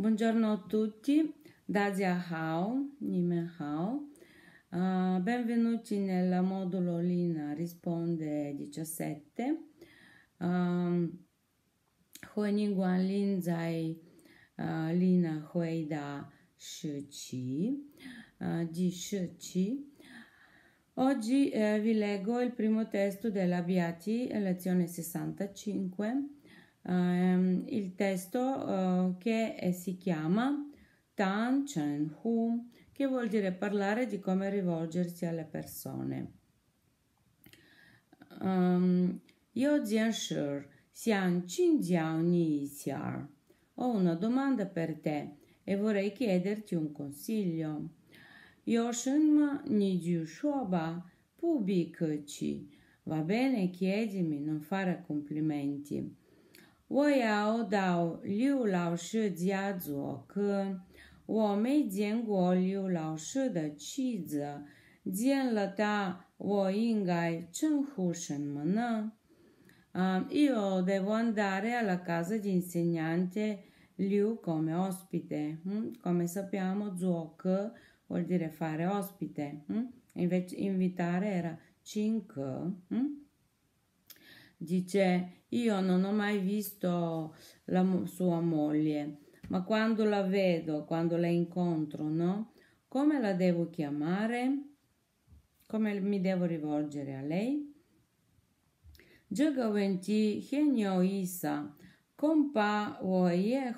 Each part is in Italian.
Buongiorno a tutti, Dazia Hao, Nimen Hao. Uh, benvenuti nel modulo Lina risponde 17. Hoi Ningguan Lin Zai ah, Lina Hui Da Shi Qi di ah, Shi Oggi eh, vi leggo il primo testo della Beati, lezione 65 ehm, il testo eh, che si chiama Tan Chen Hu, che vuol dire parlare di come rivolgersi alle persone. Um, ehm, io Jian Shur, Xiang Qingjiao Ni Xiar. Ho una domanda per te e vorrei chiederti un consiglio. Io Shenma Ni Jiu Shuoba Pubi Ci. Va bene, chiedimi, non fare complimenti. 我要到刘老师家做客。我没见过刘老师的妻子，见了她，我应该称呼什么呢？Um, io devo andare alla casa di insegnante Liu come ospite. Mm? Come sappiamo, zuok vuol dire fare ospite. Mm? Invece invitare era 请客。Mm? Dice, io non ho mai visto la sua moglie, ma quando la vedo, quando la incontro, no? Come la devo chiamare? Come mi devo rivolgere a lei? Gioventi Henyo Isa, compa Woye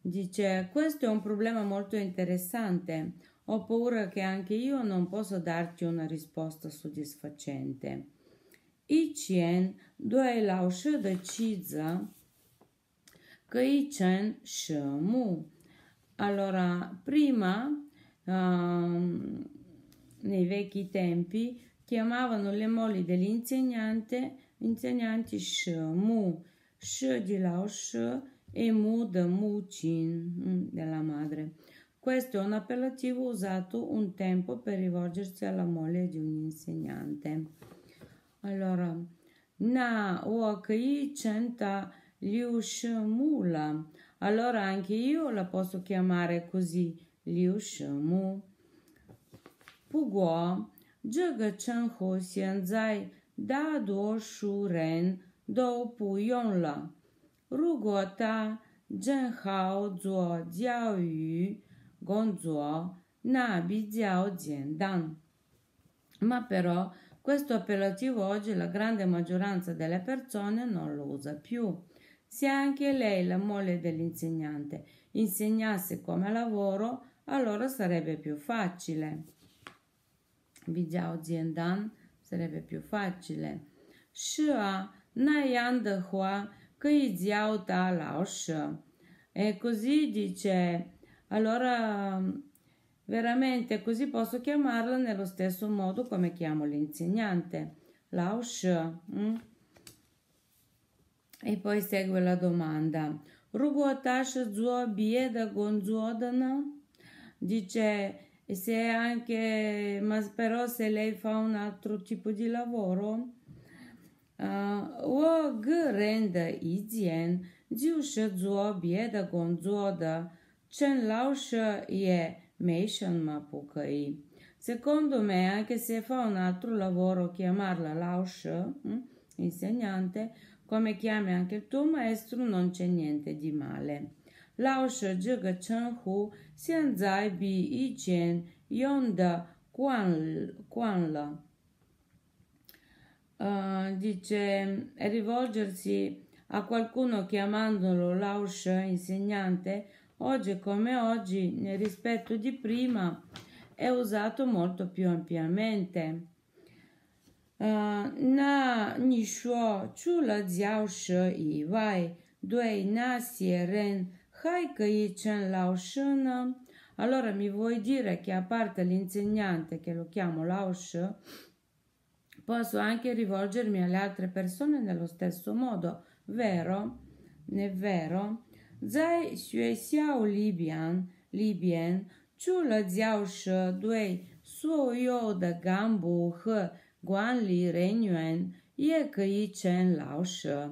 Dice, questo è un problema molto interessante. Ho paura che anche io non possa darti una risposta soddisfacente i de Allora, prima um, nei vecchi tempi chiamavano le mogli dell'insegnante insegnanti shemu, sh di lao sh e mu de mu mucin mm, della madre. Questo è un appellativo usato un tempo per rivolgersi alla moglie di un insegnante. Allora, na wakai centa liushmula. Allora anche io la posso chiamare così, liushmu. Puguo, jaga chenho xianzai da duo shu ren dou pu yonla. Rugo ta zhenhao zuo jiao yu gong zuo na bi jiao jian dan. Ma però questo appellativo oggi la grande maggioranza delle persone non lo usa più. Se anche lei, la moglie dell'insegnante, insegnasse come lavoro, allora sarebbe più facile. Vidiao Ziendan sarebbe più facile. Shi a na yan de hua ke jiao Ta lao shi. E così dice, allora Veramente così posso chiamarla nello stesso modo come chiamo l'insegnante. Lao Mm? E poi segue la domanda. Rugo Tash Zuo Bieda Gonzuodana? Dice se anche, ma però se lei fa un altro tipo di lavoro. Wo uh, G renda Izien, Jiu She Zuo Bieda Gonzuoda, Chen Lao She Ye. Mason Mapucai. Secondo me, anche se fa un altro lavoro, chiamarla Lausche, mm, insegnante, come chiami anche tu maestro, non c'è niente di male. Lausche Zhege Chen Hu, Bi Yi Yonda Quan, Uh, dice rivolgersi a qualcuno chiamandolo Lausche, insegnante, oggi come oggi nel rispetto di prima è usato molto più ampiamente. Eh, na ni shuo chu la jiao shi yi wai dui na xie ren hai ke yi chen lao shi ne? Allora mi vuoi dire che a parte l'insegnante che lo chiamo lao shi, posso anche rivolgermi alle altre persone nello stesso modo, vero? È vero? 在学校里边里边，除了教师对所有的干部和管理人员也可以称老师。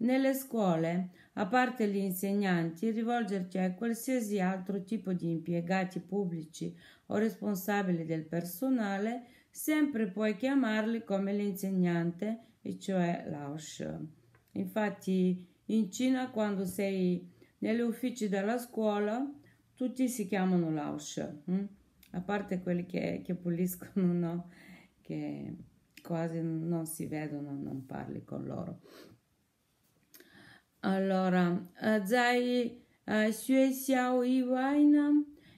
Nelle scuole, a parte gli insegnanti, rivolgersi a qualsiasi altro tipo di impiegati pubblici o responsabili del personale, sempre puoi chiamarli come l'insegnante, e cioè Laosh. Infatti, in Cina, quando sei negli uffici della scuola tutti si chiamano Lauscher, hm? Mm? a parte quelli che, che puliscono, no? che quasi non si vedono, non parli con loro. Allora, eh, Zai Sue eh, Xiao Iwaina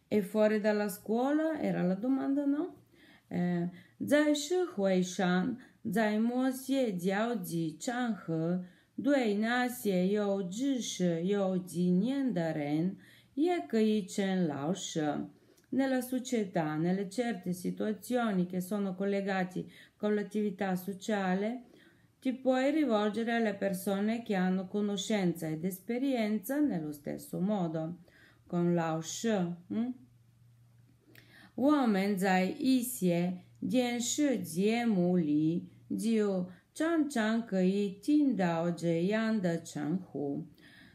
è fuori dalla scuola? Era la domanda, no? Eh, Zai Shi Hui Shan, Zai Mo Xie Jiao Ji Chang He 对那些有知识、有经验的人也可以称老舍。Nella società, nelle certe situazioni che sono collegate con l'attività sociale, ti puoi rivolgere alle persone che hanno conoscenza ed esperienza nello stesso modo, con Lao hm? Shi. 我们在一些电视节目里就 Chan Chang Yi Tin Dao Yan Da Chang Hu.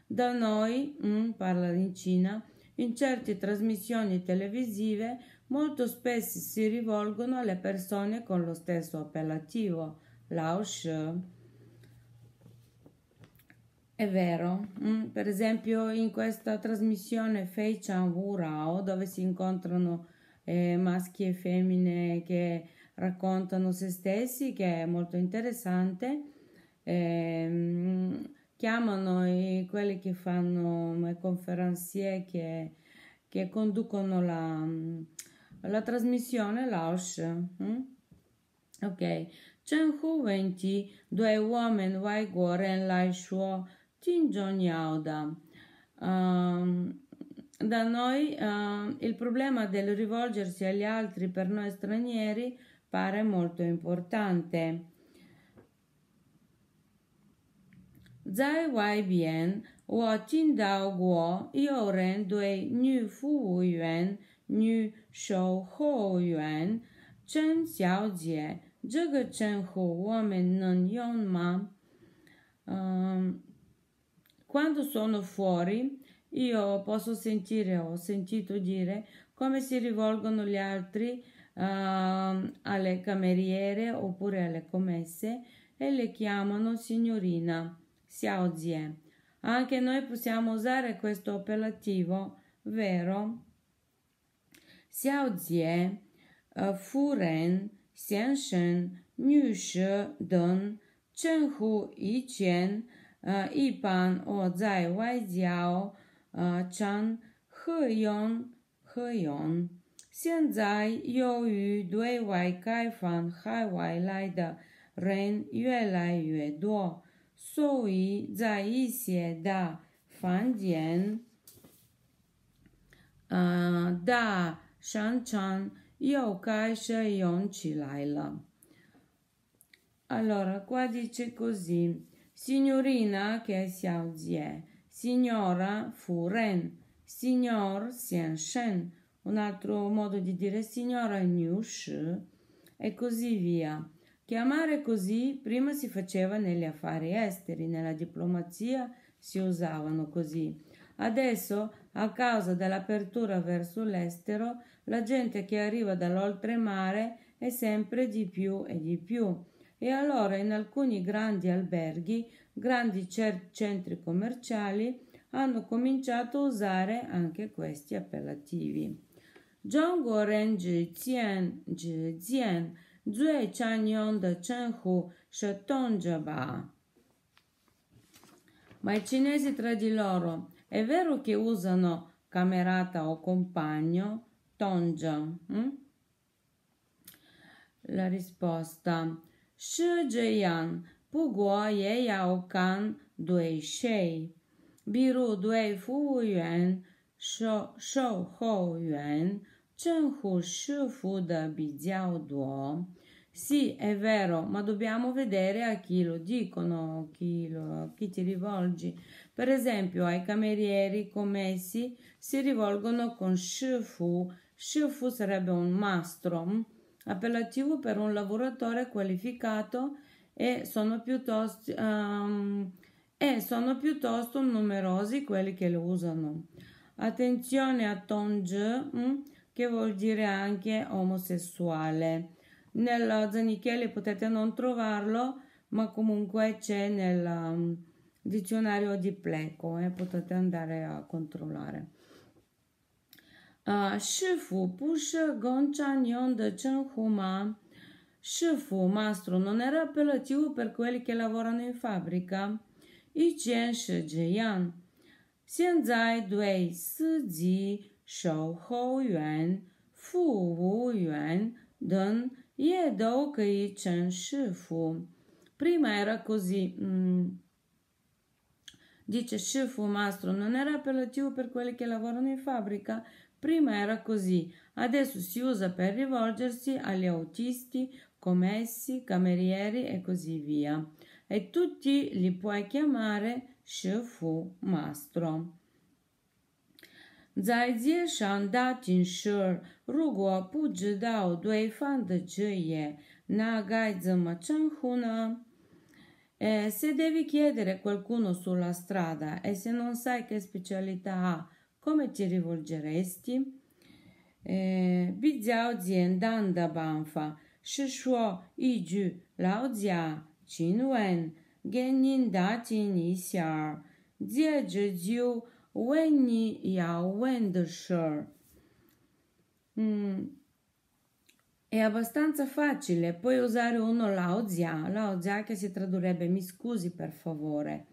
Da noi, mm, parla in Cina, in certe trasmissioni televisive molto spesso si rivolgono alle persone con lo stesso appellativo, Lao She. È vero, mm, per esempio in questa trasmissione Fei Chang Wu Rao, dove si incontrano eh, maschi e femmine che raccontano se stessi, che è molto interessante. Eh, chiamano i, quelli che fanno le conferenzier che, che conducono la, la trasmissione, l'AUSH. Mm? Ok. Chenhu 20, due uomini, vai goren lai shuo, tinjon yauda. Um, ehm, da noi uh, il problema del rivolgersi agli altri per noi stranieri pare molto importante. Zai Wai Bien, Wo Jin Dao Guo Yo Ren Dui Nu Fu Wu Yuan Nu Shou Ho Yuan Chen Xiao Jie Ma. Um, quando sono fuori io posso sentire ho sentito dire come si rivolgono gli altri uh, alle cameriere oppure alle commesse e le chiamano signorina, xiao zie. Anche noi possiamo usare questo appellativo, vero? Xiao zie, eh, fu ren, xian shen, Niu shi Dun, chen hu yi qian, eh, yi pan o zai wai jiao, eh, chan he Yong, he Yong. 现在由于对外开放，海外来的人越来越多，所以在一些的房间，嗯，的商场有开设英语来了。Allora qua dice così: signorina che siamo zie, signora furin, signor signore. un altro modo di dire signora Gnush e così via. Chiamare così prima si faceva negli affari esteri, nella diplomazia si usavano così. Adesso, a causa dell'apertura verso l'estero, la gente che arriva dall'oltremare è sempre di più e di più. E allora in alcuni grandi alberghi, grandi cer- centri commerciali, hanno cominciato a usare anche questi appellativi ren Renji Jian Ji Jian Zui chan Chanyon de Chen Hu Sheton ba. Ma i cinesi tra di loro è vero che usano camerata o compagno? Tonja. Hm? La risposta. Shi Jian guo Ye Yao Kan Dui Shei. Biru Dui Fu Yuan Shou Hou Yuan Chen Hu Shu fu da Bijiao Duo. Sì, è vero, ma dobbiamo vedere a chi lo dicono, a chi, lo, chi ti rivolgi. Per esempio, ai camerieri commessi si rivolgono con Shifu. Shifu sarebbe un mastro, mm, appellativo per un lavoratore qualificato e sono piuttosto, um, ehm, e sono piuttosto numerosi quelli che lo usano. Attenzione a Tong Tongzhe mm, che vuol dire anche omosessuale. Nello Zanichielli potete non trovarlo, ma comunque c'è nel um, dizionario di Pleco e eh, potete andare a controllare. Uh, Shifu push Gonchan Yon de Chen Huma. Shifu, mastro, non era appellativo per quelli che lavorano in fabbrica. I Chen Shi Jian. Xianzai Dui Si Ji 守后园、复无园等也都可以称是福。Prima era così. Mm. Dice Shifu Mastro, non era appellativo per quelli che lavorano in fabbrica? Prima era così, adesso si usa per rivolgersi agli autisti, commessi, camerieri e così via. E tutti li puoi chiamare Shifu Mastro. 在街上打井时，如果不知道对方的职业，那该怎么称呼呢？Eh, se devi chiedere qualcuno sulla strada e se non sai che specialità ha, come ti rivolgeresti? Eh, Biziao Zien Dan da Banfa, Shishuo Iju Lao zia, Qin Wen, Genin Da Qin Yixiar, Jie Zhi Jiu when ya when shore mm. è abbastanza facile puoi usare uno lao zia lao zia che si tradurrebbe mi scusi per favore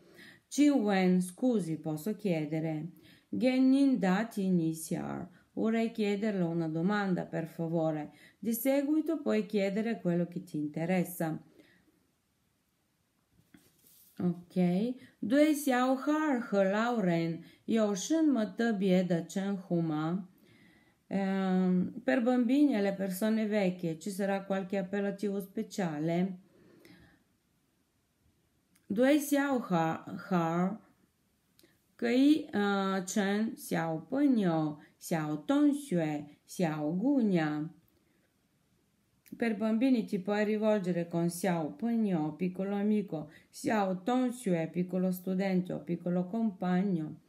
ci wen scusi posso chiedere genin dati inisiar vorrei chiederle una domanda per favore di seguito puoi chiedere quello che ti interessa Ok. Due xiao har he lao ren. Eu shin mă tăbie de ehm, per bambini e le persone vecchie ci sarà qualche appellativo speciale. Due xiao har căi eh, chen xiao pănio, xiao tonxue, xiao gunia. Per bambini ti puoi rivolgere con Xiao Pugno, piccolo amico, Xiao Tonxue, piccolo studente o piccolo compagno,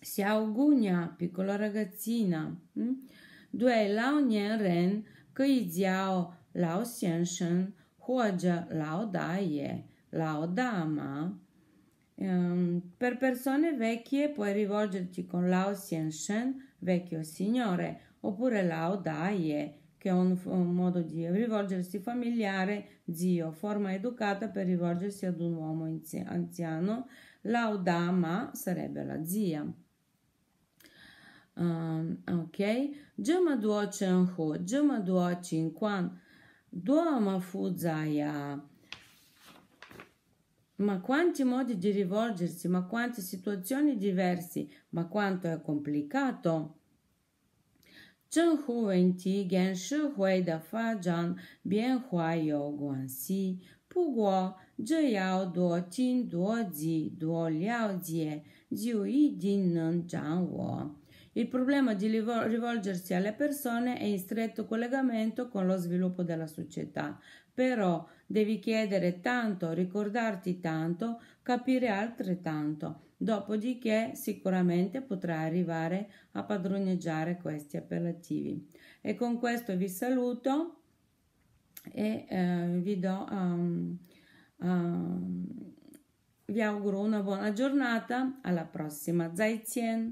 Xiao Gunya, piccola ragazzina. Mm? Due Lao Nian Ren, Kei Jiao Lao Xian Shen, Huo Lao Da Lao Da ehm, per persone vecchie puoi rivolgerti con Lao Xian vecchio signore, oppure Lao Da che è un, un modo di rivolgersi familiare, zio, forma educata per rivolgersi ad un uomo inzi- anziano, laudama sarebbe la zia. Um, ok, Jama Duo Chen Ho, Jama Duo Chin Quan, Duo Ma Fu Zaya. Ma quanti modi di rivolgersi, ma quante situazioni diverse, ma quanto è complicato. 正胡文提跟社会的发展变化有关系。不过，只要多听多记多了解，就一定能掌握。Il problema di rivolgersi alle persone è in stretto collegamento con lo sviluppo della società, però devi chiedere tanto, ricordarti tanto, capire altrettanto dopodiché sicuramente potrà arrivare a padroneggiare questi appellativi. E con questo vi saluto e eh, vi do... Um, um, vi auguro una buona giornata, alla prossima, Zaijian!